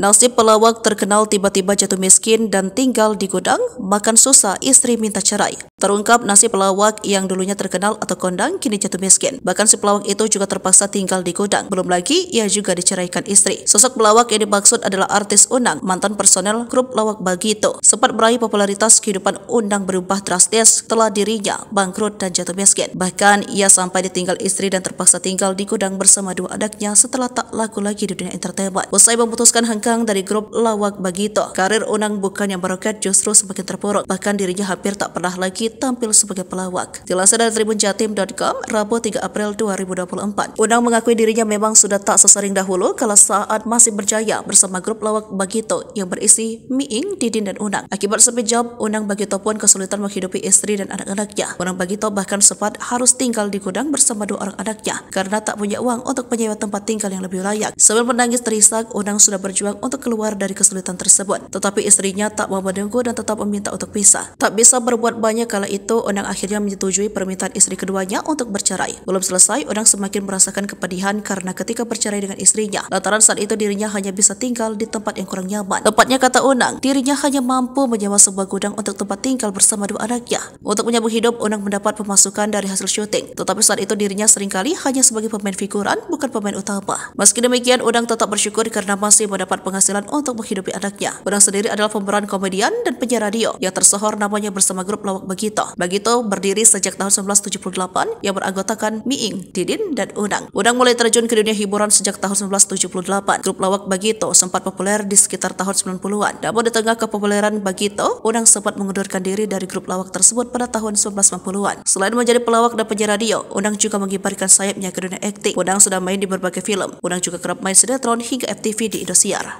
Nasib pelawak terkenal tiba-tiba jatuh miskin dan tinggal di gudang, makan susah istri minta cerai. Terungkap nasib pelawak yang dulunya terkenal atau kondang kini jatuh miskin. Bahkan si pelawak itu juga terpaksa tinggal di gudang. Belum lagi, ia juga diceraikan istri. Sosok pelawak yang dimaksud adalah artis Unang, mantan personel grup lawak Bagito. Sempat meraih popularitas kehidupan Unang berubah drastis setelah dirinya bangkrut dan jatuh miskin. Bahkan, ia sampai ditinggal istri dan terpaksa tinggal di gudang bersama dua anaknya setelah tak laku lagi di dunia entertainment. Usai memutuskan hengkang dari grup lawak Bagito, karir Unang bukan yang meroket justru semakin terpuruk. Bahkan dirinya hampir tak pernah lagi tampil sebagai pelawak. Dilansir dari Jatim.com, Rabu 3 April 2024. Unang mengakui dirinya memang sudah tak sesering dahulu kala saat masih berjaya bersama grup lawak Bagito yang berisi Miing, Didin, dan Unang. Akibat sepi job, Unang Bagito pun kesulitan menghidupi istri dan anak-anaknya. Unang Bagito bahkan sempat harus tinggal di gudang bersama dua orang anaknya karena tak punya uang untuk menyewa tempat tinggal yang lebih layak. Sebelum menangis terisak, Unang sudah berjuang untuk keluar dari kesulitan tersebut. Tetapi istrinya tak mau menunggu dan tetap meminta untuk pisah. Tak bisa berbuat banyak kalau Kala itu, Onang akhirnya menyetujui permintaan istri keduanya untuk bercerai. Belum selesai, Onang semakin merasakan kepedihan karena ketika bercerai dengan istrinya, lantaran saat itu dirinya hanya bisa tinggal di tempat yang kurang nyaman. Tepatnya kata Onang, dirinya hanya mampu menyewa sebuah gudang untuk tempat tinggal bersama dua anaknya. Untuk menyambung hidup, Onang mendapat pemasukan dari hasil syuting. Tetapi saat itu dirinya seringkali hanya sebagai pemain figuran, bukan pemain utama. Meski demikian, Onang tetap bersyukur karena masih mendapat penghasilan untuk menghidupi anaknya. Onang sendiri adalah pemeran komedian dan penyiar radio yang tersohor namanya bersama grup lawak begitu Bagito. Bagito berdiri sejak tahun 1978 yang beranggotakan Miing, Didin, dan Unang. Unang mulai terjun ke dunia hiburan sejak tahun 1978. Grup lawak Bagito sempat populer di sekitar tahun 90-an. Namun di tengah kepopuleran Bagito, Unang sempat mengundurkan diri dari grup lawak tersebut pada tahun 1990-an. Selain menjadi pelawak dan penyiar radio, Unang juga mengibarkan sayapnya ke dunia akting. Unang sudah main di berbagai film. Unang juga kerap main sinetron hingga FTV di Indosiar.